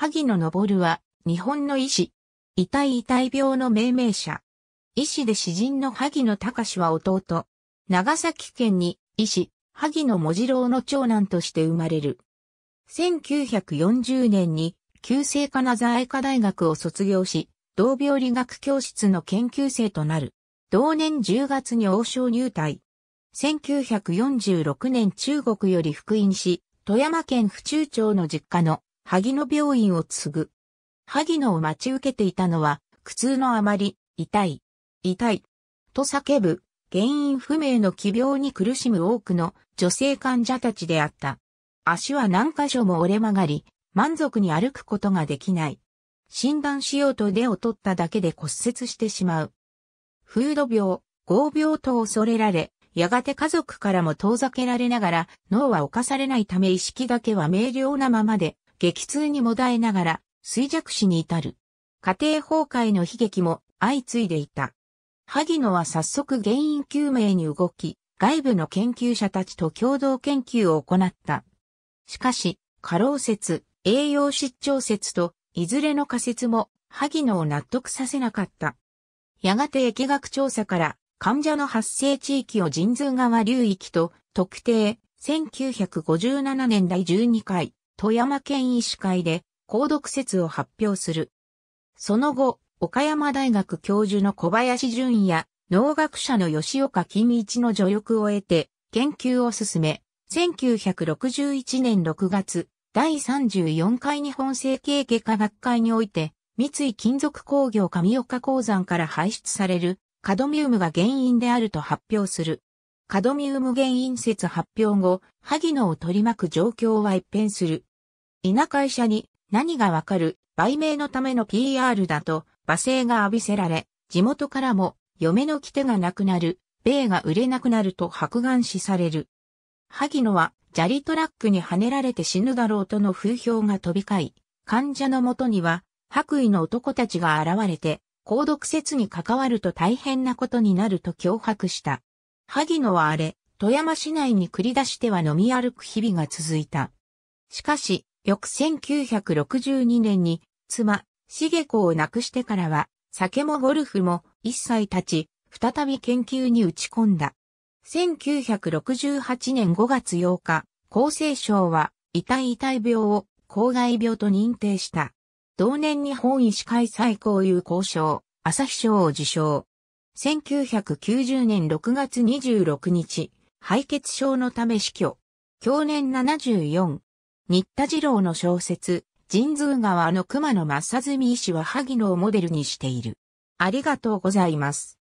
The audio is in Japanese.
萩野昇は、日本の医師。遺体遺体病の命名者。医師で詩人の萩野隆は弟。長崎県に、医師、萩野文次郎の長男として生まれる。1940年に、旧制金沢愛科大学を卒業し、同病理学教室の研究生となる。同年10月に王将入隊。1946年中国より復員し、富山県府中町の実家の萩野病院を継ぐ。萩野を待ち受けていたのは、苦痛のあまり、痛い、痛い、と叫ぶ、原因不明の奇病に苦しむ多くの女性患者たちであった。足は何箇所も折れ曲がり、満足に歩くことができない。診断しようと腕を取っただけで骨折してしまう。フード病、合病と恐れられ、やがて家族からも遠ざけられながら、脳は侵されないため意識だけは明瞭なままで、激痛にもだえながら衰弱死に至る。家庭崩壊の悲劇も相次いでいた。萩野は早速原因究明に動き、外部の研究者たちと共同研究を行った。しかし、過労説、栄養失調説と、いずれの仮説も、萩野を納得させなかった。やがて疫学調査から、患者の発生地域を神通川流域と特定、1957年第12回富山県医師会で、高読説を発表する。その後、岡山大学教授の小林淳や、農学者の吉岡金一の助力を得て、研究を進め、1961年6月、第34回日本整形外科学会において、三井金属工業上岡鉱山から排出されるカドミウムが原因であると発表する。カドミウム原因説発表後、萩野を取り巻く状況は一変する。稲会社に何がわかる売名のための PR だと罵声が浴びせられ、地元からも嫁の来手がなくなる、米が売れなくなると白眼視される。萩野は砂利トラックにはねられて死ぬだろうとの風評が飛び交い、患者のもとには白衣の男たちが現れて、高毒説に関わると大変なことになると脅迫した。萩野は荒れ、富山市内に繰り出しては飲み歩く日々が続いた。しかし、翌1962年に妻、茂子を亡くしてからは、酒もゴルフも一切立ち、再び研究に打ち込んだ。1968年5月8日、厚生省は、遺体遺体病を公害病と認定した。同年に本医師会最高優効賞、朝日賞を受賞。1990年6月26日、敗血症のため死去。去年74、新田次郎の小説、神通川の熊野正純医師は萩野をモデルにしている。ありがとうございます。